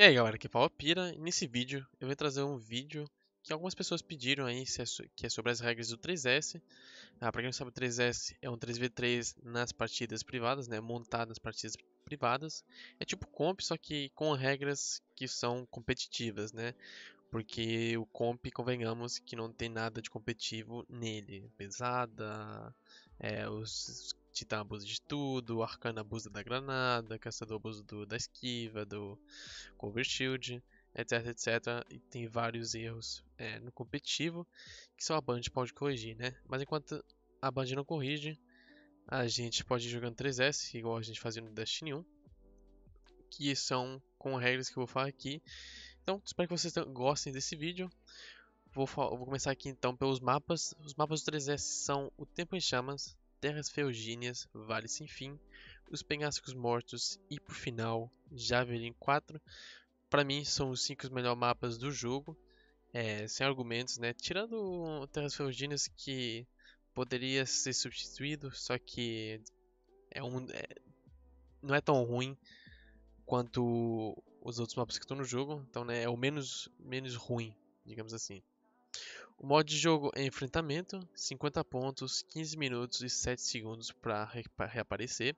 E aí galera, aqui é Paulo Pira nesse vídeo eu vou trazer um vídeo que algumas pessoas pediram aí, é que é sobre as regras do 3S. Ah, para quem não sabe, o 3S é um 3v3 nas partidas privadas, né, montado nas partidas privadas. É tipo comp, só que com regras que são competitivas, né, porque o comp, convenhamos, que não tem nada de competitivo nele. Pesada, é, os Titã abusa de tudo, Arcana abusa da granada, Caçador abusa do, da esquiva, do Cover Shield, etc, etc. E tem vários erros é, no competitivo que só a Band pode corrigir, né? Mas enquanto a Band não corrige, a gente pode ir jogando 3S, igual a gente fazia no Destiny 1, que são com regras que eu vou falar aqui. Então, espero que vocês gostem desse vídeo. Vou, vou começar aqui então pelos mapas. Os mapas do 3S são o Tempo em Chamas, terras ferrugíneas, Vale sem fim, os penhascos mortos e, por final, Javelin 4. Para mim, são os 5 melhores mapas do jogo, é, sem argumentos, né? Tirando terras ferrugíneas que poderia ser substituído, só que é um, é, não é tão ruim quanto os outros mapas que estão no jogo, então né, é o menos, menos ruim, digamos assim. O modo de jogo é enfrentamento, 50 pontos, 15 minutos e 7 segundos para reaparecer.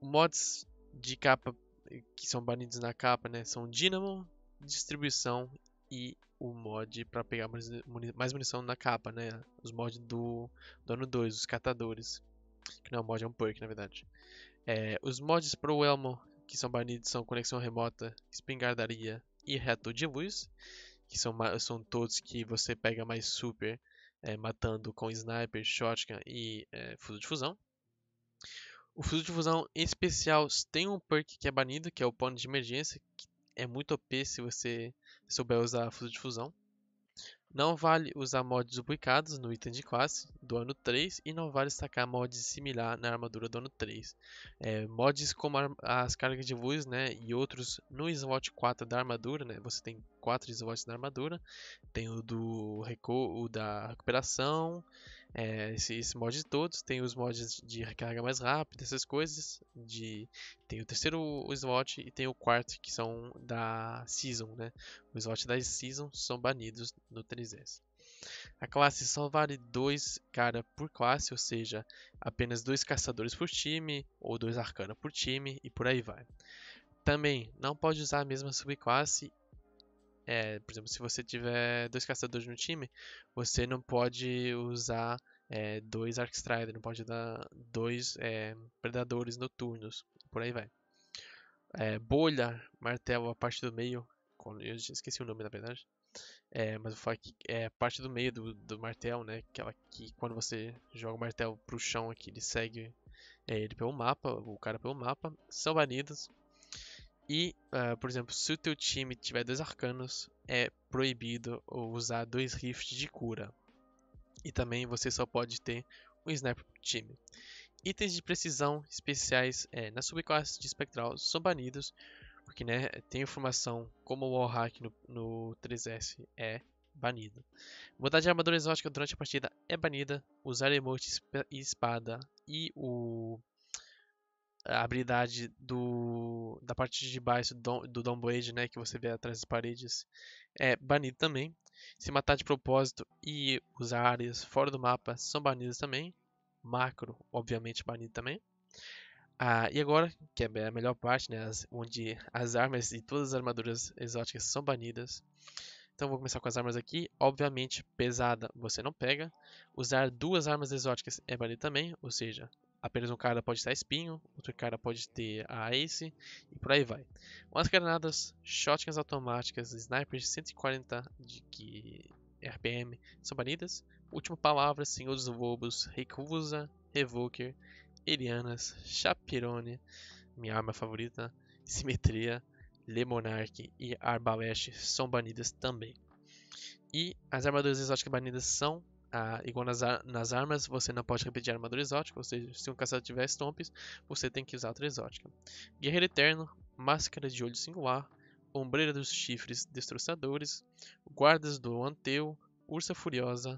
Mods de capa que são banidos na capa né, são Dynamo, distribuição e o mod para pegar mais munição na capa, né? Os mods do, dono 2, os catadores. Que não é um mod, é um perk, na verdade. É, os mods para o Elmo que são banidos são conexão remota, espingardaria e reator de luz que são, são todos que você pega mais super, é, matando com sniper, shotgun e é, fuzil de fusão. O fuso de fusão em especial tem um perk que é banido, que é o pônei de emergência, que é muito OP se você souber usar fuso de fusão. Não vale usar mods duplicados no item de classe do ano 3 e não vale destacar mods similar na armadura do ano 3. É, mods como as cargas de luz né, e outros no slot 4 da armadura, né, você tem 4 slots na armadura, tem o do recu o da recuperação é, esse, esse mod de todos. Tem os mods de recarga mais rápida, essas coisas. De, tem o terceiro slot e tem o quarto, que são da Season, né? Os slots das Season são banidos no 3S. A classe só vale dois cara por classe, ou seja, apenas dois caçadores por time, ou dois arcana por time, e por aí vai. Também não pode usar a mesma subclasse é, por exemplo, se você tiver dois caçadores no time, você não pode usar é, dois Arcstrider, não pode dar dois é, predadores noturnos, por aí vai. É, bolha, martelo, a parte do meio, eu esqueci o nome na verdade, é, mas vou falar que é a parte do meio do, do martelo, né? Aquela que quando você joga o martelo pro chão aqui, ele segue é, ele pelo mapa, o cara pelo mapa, são banidos, e, uh, por exemplo, se o teu time tiver dois arcanos, é proibido usar dois rifts de cura. E também você só pode ter um snap pro time. Itens de precisão especiais é, na subclasse de espectral são banidos, porque né, tem informação como o wallhack no, no 3S é banido. Mudar de armadura exótica durante a partida é banida. Usar emote e espada e o a habilidade do, da parte de baixo do, do Downblade, né, que você vê atrás das paredes, é banido também. Se matar de propósito e usar áreas fora do mapa são banidas também. Macro, obviamente, banido também. Ah, e agora, que é a melhor parte, né, as, onde as armas e todas as armaduras exóticas são banidas. Então vou começar com as armas aqui. Obviamente, pesada você não pega. Usar duas armas exóticas é banido também, ou seja, Apenas um cara pode estar espinho, outro cara pode ter a Ace e por aí vai. as granadas, shotguns automáticas, snipers 140 de que RPM são banidas. Última palavra, Senhor dos Lobos, Recusa, Revoker, Elianas, Chapirone, minha arma favorita, Simetria, Lemonarch e Arbaleste são banidas também. E as armaduras exóticas banidas são ah, igual nas, nas, armas, você não pode repetir armadura exótica, ou seja, se um caçador tiver stomps, você tem que usar outra exótica. Guerreiro Eterno, Máscara de Olho singular Ombreira dos Chifres Destroçadores, Guardas do Anteu, Ursa Furiosa,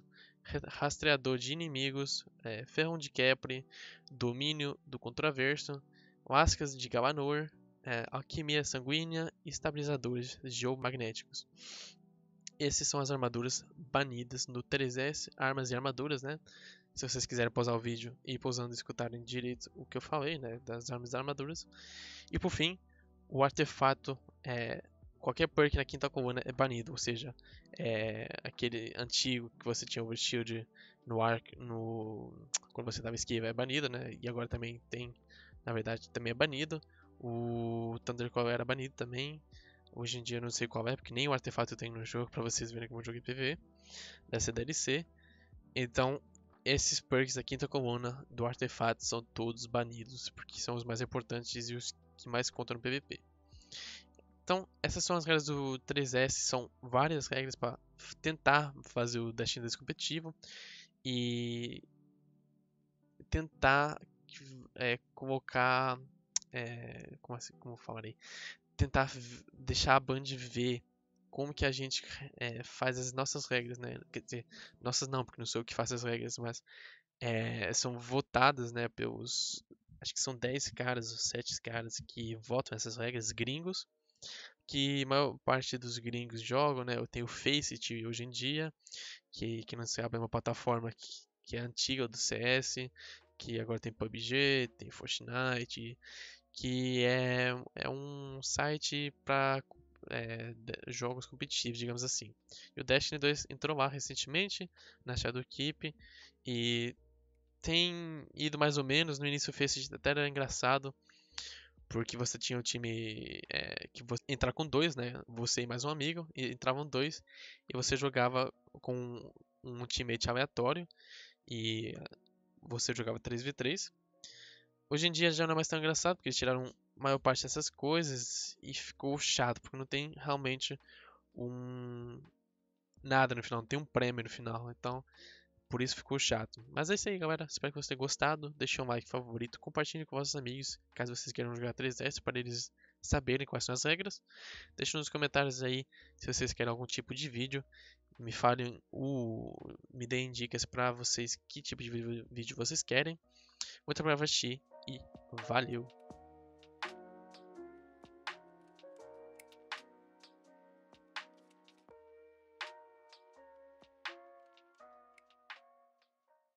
Rastreador de Inimigos, é, Ferrão de Kepri, Domínio do Contraverso, Máscaras de Galanor, é, Alquimia Sanguínea e Estabilizadores Geomagnéticos. Essas são as armaduras banidas no 3S, armas e armaduras, né? Se vocês quiserem pausar o vídeo e ir pausando e escutarem direito o que eu falei, né? Das armas e armaduras. E por fim, o artefato é, qualquer perk na quinta coluna é banido, ou seja, é aquele antigo que você tinha o shield no arco, no quando você dava esquiva é banido, né? E agora também tem, na verdade, também é banido. O Thundercall era banido também. Hoje em dia eu não sei qual é, porque nem o artefato tem no jogo, pra vocês verem como o jogo é em PV. Dessa DLC. Então, esses perks da quinta coluna do artefato são todos banidos, porque são os mais importantes e os que mais contam no PvP. Então, essas são as regras do 3S, são várias regras para tentar fazer o Destiny 2 competitivo e tentar é, colocar. É, como assim? Como falarei? tentar deixar a Band ver como que a gente é, faz as nossas regras, né? Quer dizer, nossas não, porque não sou eu que faço as regras, mas é, são votadas, né, pelos acho que são 10 caras ou 7 caras que votam essas regras gringos, que a maior parte dos gringos jogam, né? Eu tenho o Faceit hoje em dia, que que não sabe a uma plataforma que, que é antiga do CS, que agora tem PUBG, tem Fortnite, que é, é um site para é, jogos competitivos, digamos assim. E o Destiny 2 entrou lá recentemente, na Shadowkeep, e tem ido mais ou menos. No início fez até era engraçado, porque você tinha o um time é, que entrava entrar com dois, né? Você e mais um amigo, e entravam dois, e você jogava com um teammate aleatório, e você jogava 3v3. Hoje em dia já não é mais tão engraçado, porque eles tiraram a maior parte dessas coisas e ficou chato, porque não tem realmente um. nada no final, não tem um prêmio no final. Então, por isso ficou chato. Mas é isso aí, galera. Espero que vocês tenham gostado. Deixe um like favorito, compartilhe com vossos amigos, caso vocês queiram jogar 3DS, para eles saberem quais são as regras. Deixe nos comentários aí se vocês querem algum tipo de vídeo. Me falem, uh, me deem dicas para vocês que tipo de vídeo vocês querem. Muito obrigado por assistir e valeu!